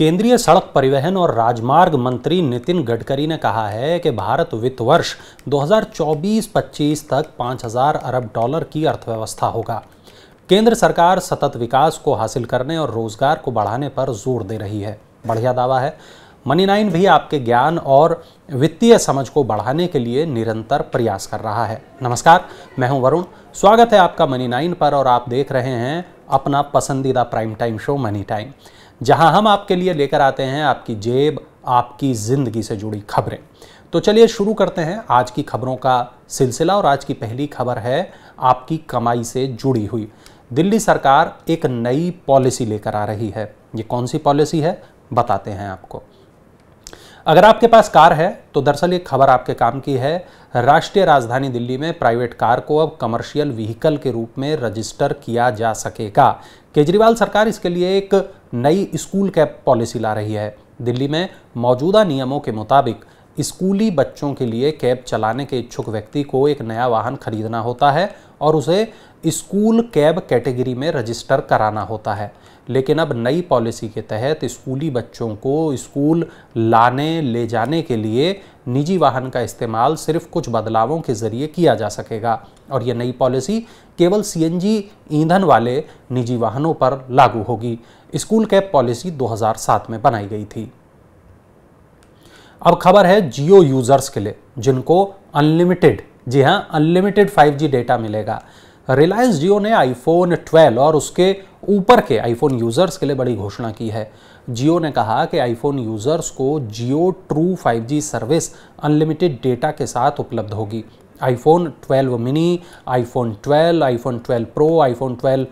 केंद्रीय सड़क परिवहन और राजमार्ग मंत्री नितिन गडकरी ने कहा है कि भारत वित्त वर्ष 2024-25 तक 5000 अरब डॉलर की अर्थव्यवस्था होगा केंद्र सरकार सतत विकास को हासिल करने और रोजगार को बढ़ाने पर जोर दे रही है बढ़िया दावा है मनी नाइन भी आपके ज्ञान और वित्तीय समझ को बढ़ाने के लिए निरंतर प्रयास कर रहा है नमस्कार मैं हूं वरुण स्वागत है आपका मनी नाइन पर और आप देख रहे हैं अपना पसंदीदा prime time show money time जहां हम आपके लिए लेकर आते हैं आपकी जेब आपकी ज़िंदगी से जुड़ी खबरें तो चलिए शुरू करते हैं आज की खबरों का सिलसिला और आज की पहली खबर है आपकी कमाई से जुड़ी हुई दिल्ली सरकार एक नई पॉलिसी लेकर आ रही है ये कौन सी पॉलिसी है बताते हैं आपको अगर आपके पास कार है तो दरअसल ये खबर आपके काम की है राष्ट्रीय राजधानी दिल्ली में प्राइवेट कार को अब कमर्शियल व्हीकल के रूप में रजिस्टर किया जा सकेगा केजरीवाल सरकार इसके लिए एक नई स्कूल कैप पॉलिसी ला रही है दिल्ली में मौजूदा नियमों के मुताबिक स्कूली बच्चों के लिए कैब चलाने के इच्छुक व्यक्ति को एक नया वाहन खरीदना होता है और उसे स्कूल कैब कैटेगरी में रजिस्टर कराना होता है लेकिन अब नई पॉलिसी के तहत स्कूली बच्चों को स्कूल लाने ले जाने के लिए निजी वाहन का इस्तेमाल सिर्फ कुछ बदलावों के ज़रिए किया जा सकेगा और यह नई पॉलिसी केवल सीएनजी ईंधन वाले निजी वाहनों पर लागू होगी स्कूल कैब पॉलिसी 2007 में बनाई गई थी अब खबर है जियो यूज़र्स के लिए जिनको अनलिमिटेड जी हाँ अनलिमिटेड 5G डेटा मिलेगा रिलायंस जियो ने आईफोन 12 और उसके ऊपर के आईफोन यूज़र्स के लिए बड़ी घोषणा की है जियो ने कहा कि आईफोन यूज़र्स को Jio true 5G service unlimited data के साथ उपलब्ध होगी iPhone 12 mini iPhone 12 iPhone 12 pro iPhone 12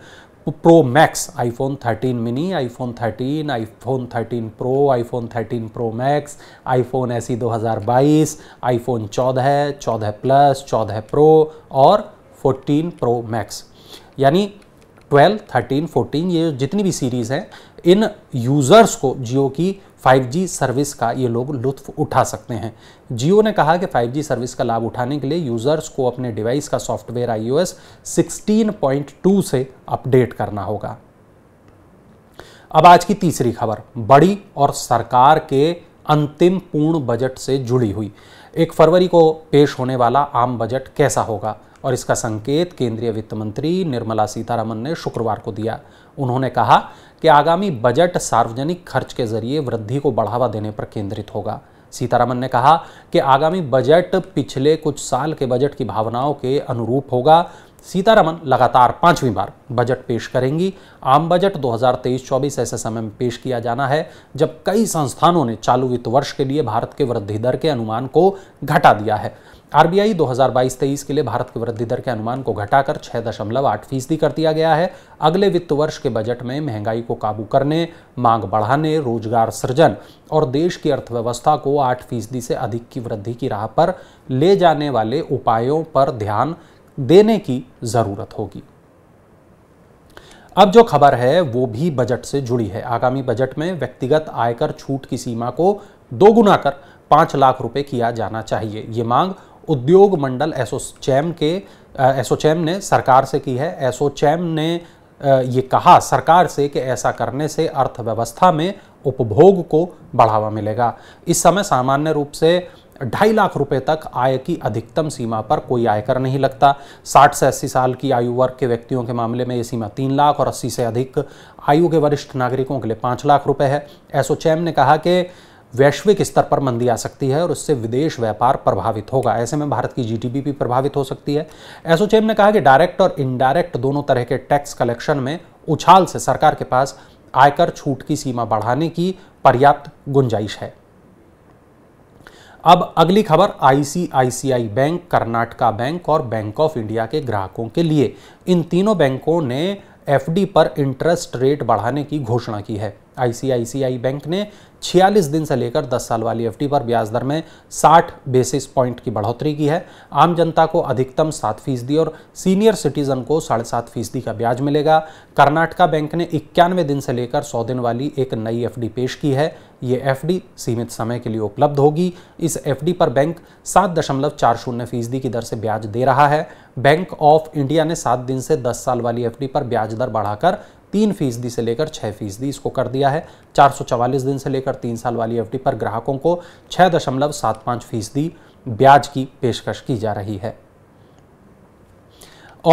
pro max iPhone 13 mini iPhone 13 iPhone 13 pro iPhone 13 pro max iPhone S 2022 iPhone 14 14 plus 14 pro और 14 प्रो मैक्स यानी 12, 13, 14 ये जितनी भी सीरीज़ हैं इन यूज़र्स को जियो की 5G सर्विस का ये लोग लुत्फ उठा सकते हैं जियो ने कहा कि 5G सर्विस का लाभ उठाने के लिए यूज़र्स को अपने डिवाइस का सॉफ्टवेयर iOS 16.2 से अपडेट करना होगा अब आज की तीसरी खबर बड़ी और सरकार के अंतिम पूर्ण बजट से जुड़ी हुई एक फरवरी को पेश होने वाला आम बजट कैसा होगा और इसका संकेत केंद्रीय वित्त मंत्री निर्मला सीतारमन ने शुक्रवार को दिया उन्होंने कहा कि आगामी बजट सार्वजनिक खर्च के जरिए वृद्धि को बढ़ावा देने पर केंद्रित होगा सीतारमन ने कहा कि आगामी बजट पिछले कुछ साल के बजट की भावनाओं के अनुरूप होगा सीतारमन लगातार पांचवीं बार बजट पेश करेंगी आम बजट 2023-24 ऐसे समय में पेश किया जाना है जब कई संस्थानों ने चालू वित्त वर्ष के लिए भारत के वृद्धि दर के अनुमान को घटा दिया है आरबीआई 2022-23 के लिए भारत की वृद्धि दर के अनुमान को घटाकर छह दशमलव आठ फीसदी कर दिया गया है अगले वित्त वर्ष के बजट में महंगाई को काबू करने मांग बढ़ाने रोजगार सृजन और देश की अर्थव्यवस्था को आठ फीसदी से अधिक की वृद्धि की राह पर ले जाने वाले उपायों पर ध्यान देने की ज़रूरत होगी अब जो खबर है वो भी बजट से जुड़ी है आगामी बजट में व्यक्तिगत आयकर छूट की सीमा को दोगुना कर पांच लाख रुपए किया जाना चाहिए ये मांग उद्योग मंडल एसोचैम के एसोचैम ने सरकार से की है एसोचैम ने ये कहा सरकार से कि ऐसा करने से अर्थव्यवस्था में उपभोग को बढ़ावा मिलेगा इस समय सामान्य रूप से ढाई लाख रुपए तक आय की अधिकतम सीमा पर कोई आयकर नहीं लगता 60 से 80 साल की आयु वर्ग के व्यक्तियों के मामले में ये सीमा तीन लाख और 80 से अधिक आयु के वरिष्ठ नागरिकों के लिए पाँच लाख रुपए है एसोचैम ने कहा कि वैश्विक स्तर पर मंदी आ सकती है और उससे विदेश व्यापार प्रभावित होगा ऐसे में भारत की जीडीपी भी प्रभावित हो सकती है एसोचेम ने कहा कि डायरेक्ट और इनडायरेक्ट दोनों तरह के टैक्स कलेक्शन में उछाल से सरकार के पास आयकर छूट की सीमा बढ़ाने की पर्याप्त गुंजाइश है अब अगली खबर आईसीआईसीआई बैंक कर्नाटका बैंक और बैंक ऑफ इंडिया के ग्राहकों के लिए इन तीनों बैंकों ने एफडी पर इंटरेस्ट रेट बढ़ाने की घोषणा की है आईसीआईसीआई बैंक ने 46 दिन से लेकर 10 साल वाली एफडी पर ब्याज दर में 60 बेसिस पॉइंट की बढ़ोतरी की है आम जनता को अधिकतम सात फीसदी और सीनियर सिटीजन को साढ़े सात फीसदी का ब्याज मिलेगा कर्नाटका बैंक ने इक्यानवे दिन से लेकर 100 दिन वाली एक नई एफडी पेश की है ये एफडी सीमित समय के लिए उपलब्ध होगी इस एफडी पर बैंक सात दशमलव चार शून्य फीसदी की दर से ब्याज दे रहा है बैंक ऑफ इंडिया ने सात दिन से दस साल वाली एफडी पर ब्याज दर बढ़ाकर तीन फीसदी से लेकर छः फीसदी इसको कर दिया है चवालीस दिन से लेकर तीन साल वाली एफडी पर ग्राहकों को छः दशमलव सात पाँच फीसदी ब्याज की पेशकश की जा रही है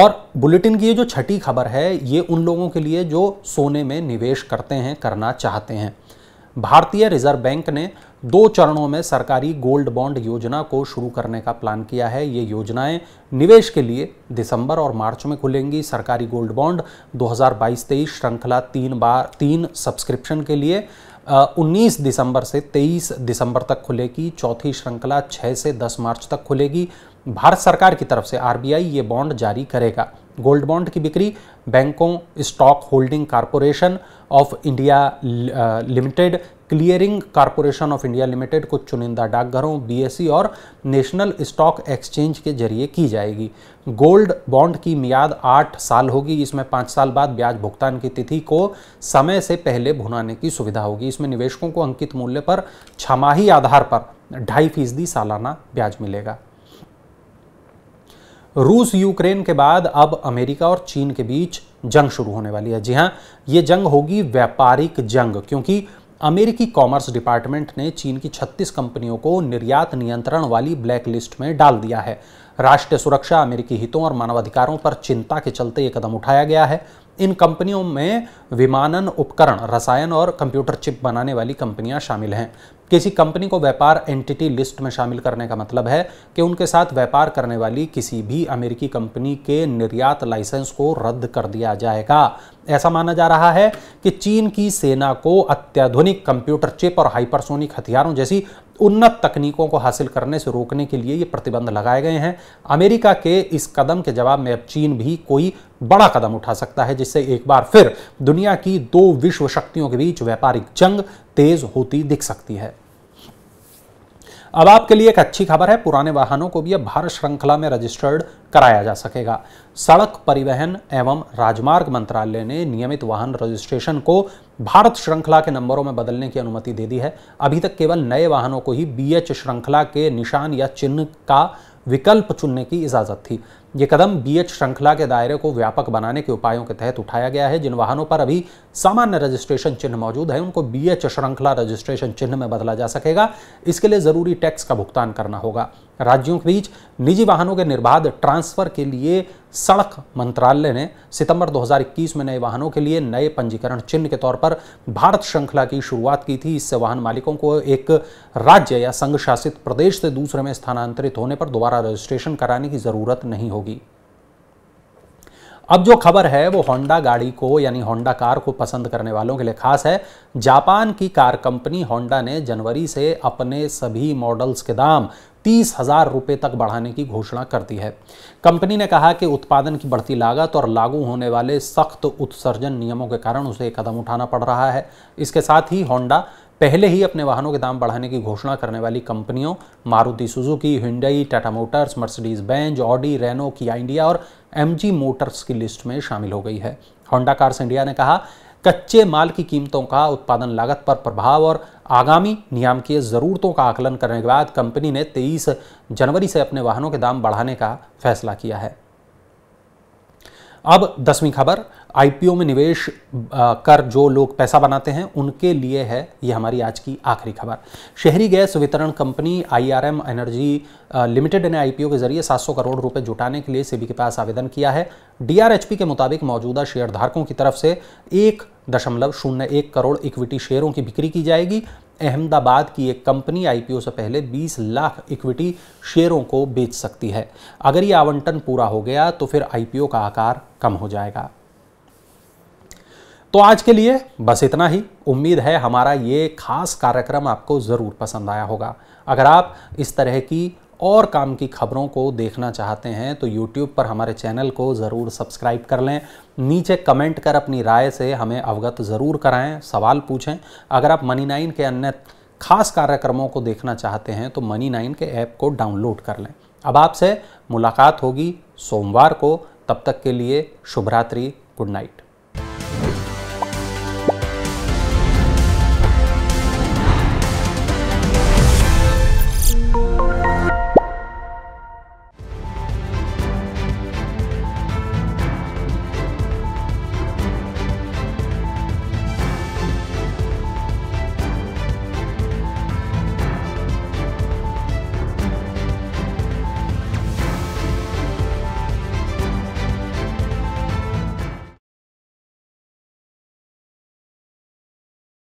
और बुलेटिन की ये जो छठी खबर है ये उन लोगों के लिए जो सोने में निवेश करते हैं करना चाहते हैं भारतीय रिजर्व बैंक ने दो चरणों में सरकारी गोल्ड बॉन्ड योजना को शुरू करने का प्लान किया है ये योजनाएं निवेश के लिए दिसंबर और मार्च में खुलेंगी सरकारी गोल्ड बॉन्ड 2022-23 श्रृंखला तीन बार तीन सब्सक्रिप्शन के लिए 19 दिसंबर से 23 दिसंबर तक खुलेगी चौथी श्रृंखला 6 से 10 मार्च तक खुलेगी भारत सरकार की तरफ से आरबीआई ये बॉन्ड जारी करेगा गोल्ड बॉन्ड की बिक्री बैंकों stock holding corporation of India limited clearing corporation of India limited को चुनिंदा डाकघरों बीएसई और नेशनल स्टॉक एक्सचेंज के जरिए की जाएगी गोल्ड बॉन्ड की मियाद आठ साल होगी इसमें पाँच साल बाद ब्याज भुगतान की तिथि को समय से पहले भुनाने की सुविधा होगी इसमें निवेशकों को अंकित मूल्य पर छमाही आधार पर ढाई फीसदी सालाना ब्याज मिलेगा रूस यूक्रेन के बाद अब अमेरिका और चीन के बीच जंग शुरू होने वाली है जी हाँ ये जंग होगी व्यापारिक जंग क्योंकि अमेरिकी कॉमर्स डिपार्टमेंट ने चीन की 36 कंपनियों को निर्यात नियंत्रण वाली ब्लैक लिस्ट में डाल दिया है राष्ट्रीय सुरक्षा अमेरिकी हितों और मानवाधिकारों पर चिंता के चलते ये कदम उठाया गया है इन कंपनियों में विमानन उपकरण रसायन और कंप्यूटर चिप बनाने वाली कंपनियां शामिल हैं किसी कंपनी को व्यापार एंटिटी लिस्ट में शामिल करने का मतलब है कि उनके साथ व्यापार करने वाली किसी भी अमेरिकी कंपनी के निर्यात लाइसेंस को रद्द कर दिया जाएगा ऐसा माना जा रहा है कि चीन की सेना को अत्याधुनिक कंप्यूटर चिप और हाइपरसोनिक हथियारों जैसी उन्नत तकनीकों को हासिल करने से रोकने के लिए ये प्रतिबंध लगाए गए हैं अमेरिका के इस कदम के जवाब में अब चीन भी कोई बड़ा कदम उठा सकता है जिससे एक बार फिर दुनिया की दो विश्व शक्तियों के बीच व्यापारिक जंग तेज होती दिख सकती है अब आपके लिए एक अच्छी खबर है पुराने वाहनों को भी अब भारत श्रृंखला में रजिस्टर्ड कराया जा सकेगा सड़क परिवहन एवं राजमार्ग मंत्रालय ने नियमित वाहन रजिस्ट्रेशन को भारत श्रृंखला के नंबरों में बदलने की अनुमति दे दी है अभी तक केवल नए वाहनों को ही बीएच श्रृंखला के निशान या चिन्ह का विकल्प चुनने की इजाजत थी ये कदम बीएच श्रृंखला के दायरे को व्यापक बनाने के उपायों के तहत उठाया गया है जिन वाहनों पर अभी सामान्य रजिस्ट्रेशन चिन्ह मौजूद है उनको बीएच श्रृंखला रजिस्ट्रेशन चिन्ह में बदला जा सकेगा इसके लिए ज़रूरी टैक्स का भुगतान करना होगा राज्यों के बीच निजी वाहनों के निर्बाध ट्रांसफर के लिए सड़क मंत्रालय ने सितंबर 2021 में नए वाहनों के लिए नए पंजीकरण चिन्ह के तौर पर भारत श्रृंखला की शुरुआत की थी इससे वाहन मालिकों को एक राज्य या संघ शासित प्रदेश से दूसरे में स्थानांतरित होने पर दोबारा रजिस्ट्रेशन कराने की जरूरत नहीं होगी अब जो खबर है वो होंडा गाड़ी को यानी होंडा कार को पसंद करने वालों के लिए खास है जापान की कार कंपनी होंडा ने जनवरी से अपने सभी मॉडल्स के दाम तीस हजार रुपये तक बढ़ाने की घोषणा कर दी है कंपनी ने कहा कि उत्पादन की बढ़ती लागत और लागू होने वाले सख्त उत्सर्जन नियमों के कारण उसे कदम उठाना पड़ रहा है इसके साथ ही होंडा पहले ही अपने वाहनों के दाम बढ़ाने की घोषणा करने वाली कंपनियों Maruti Suzuki Hyundai Tata motors Mercedes Benz Audi Renault Kia India और एमजी मोटर्स की लिस्ट में शामिल हो गई है होंडा कार्स इंडिया ने कहा कच्चे माल की कीमतों का उत्पादन लागत पर प्रभाव और आगामी नियाम की ज़रूरतों का आकलन करने के बाद कंपनी ने 23 जनवरी से अपने वाहनों के दाम बढ़ाने का फैसला किया है अब दसवीं खबर आईपीओ में निवेश कर जो लोग पैसा बनाते हैं उनके लिए है ये हमारी आज की आखिरी खबर शहरी गैस वितरण कंपनी आईआरएम एनर्जी लिमिटेड ने आईपीओ के जरिए 700 करोड़ रुपए जुटाने के लिए सेबी के पास आवेदन किया है डीआरएचपी के मुताबिक मौजूदा शेयरधारकों की तरफ से एक दशमलव शून्य एक करोड़ इक्विटी शेयरों की बिक्री की जाएगी अहमदाबाद की एक कंपनी आईपीओ से पहले 20 लाख इक्विटी शेयरों को बेच सकती है अगर ये आवंटन पूरा हो गया तो फिर आईपीओ का आकार कम हो जाएगा तो आज के लिए बस इतना ही उम्मीद है हमारा ये खास कार्यक्रम आपको ज़रूर पसंद आया होगा अगर आप इस तरह की और काम की खबरों को देखना चाहते हैं तो YouTube पर हमारे चैनल को ज़रूर सब्सक्राइब कर लें नीचे कमेंट कर अपनी राय से हमें अवगत ज़रूर कराएं सवाल पूछें अगर आप मनी नाइन के अन्य खास कार्यक्रमों को देखना चाहते हैं तो मनी नाइन के ऐप को डाउनलोड कर लें अब आपसे मुलाकात होगी सोमवार को तब तक के लिए शुभरात्रि गुड नाइट